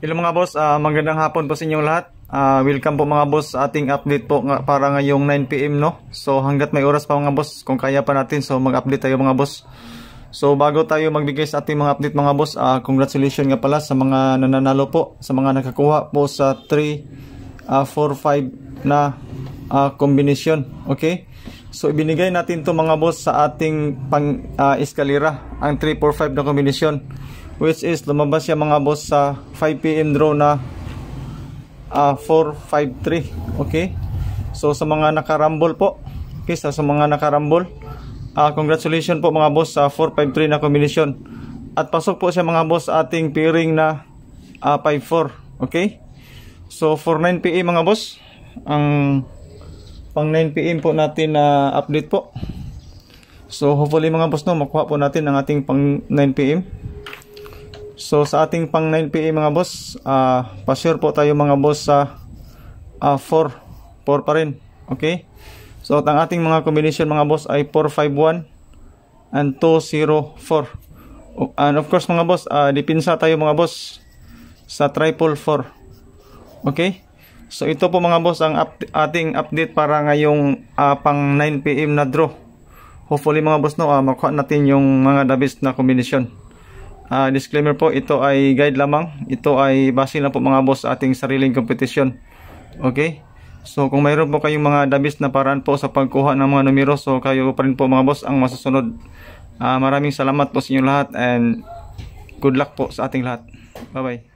Hello mga boss, uh, magandang hapon po sa inyong lahat. Uh, welcome po mga boss sa ating update po nga, para ngayong 9pm no. So hanggat may oras pa mga boss, kung kaya pa natin, so mag-update tayo mga boss. So bago tayo magbigay sa ating mga update mga boss, uh, congratulations nga pala sa mga nananalo po, sa mga nakakuha po sa 3, uh, 4, 5 na uh, combination. Okay? So ibinigay natin to mga boss sa ating pang uh, eskalera, ang 3, 4, 5 na combination which is lumabas siya mga boss sa 5pm draw na uh, ah, 453 okay so sa mga nakarambol po okay so, sa mga nakarambol uh, ah, congratulations po mga boss sa 453 na kombinasyon at pasok po siya mga boss ating pairing na uh, ah, 54 okay so for 9pm mga boss ang pang 9pm po natin na uh, update po so hopefully mga boss no makuha po natin ang ating pang 9pm So sa ating pang 9PA mga boss, uh, ah, pa-share po tayo mga boss sa uh, 4, 4 pa rin. Okay? So ang ating mga combination mga boss ay 451 and 204. And of course mga boss, uh, ah, dipinsa tayo mga boss sa triple 4. Okay? So ito po mga boss ang up ating update para ngayong uh, pang 9pm na draw. Hopefully mga boss no, uh, makuha natin yung mga the best na combination. Uh, disclaimer po, ito ay guide lamang. Ito ay base lang po mga boss sa ating sariling kompetisyon. Okay? So kung mayroon po kayong mga dabis na paraan po sa pagkuha ng mga numero, so kayo pa rin po mga boss ang masusunod. Uh, maraming salamat po sa inyo lahat and good luck po sa ating lahat. Bye-bye.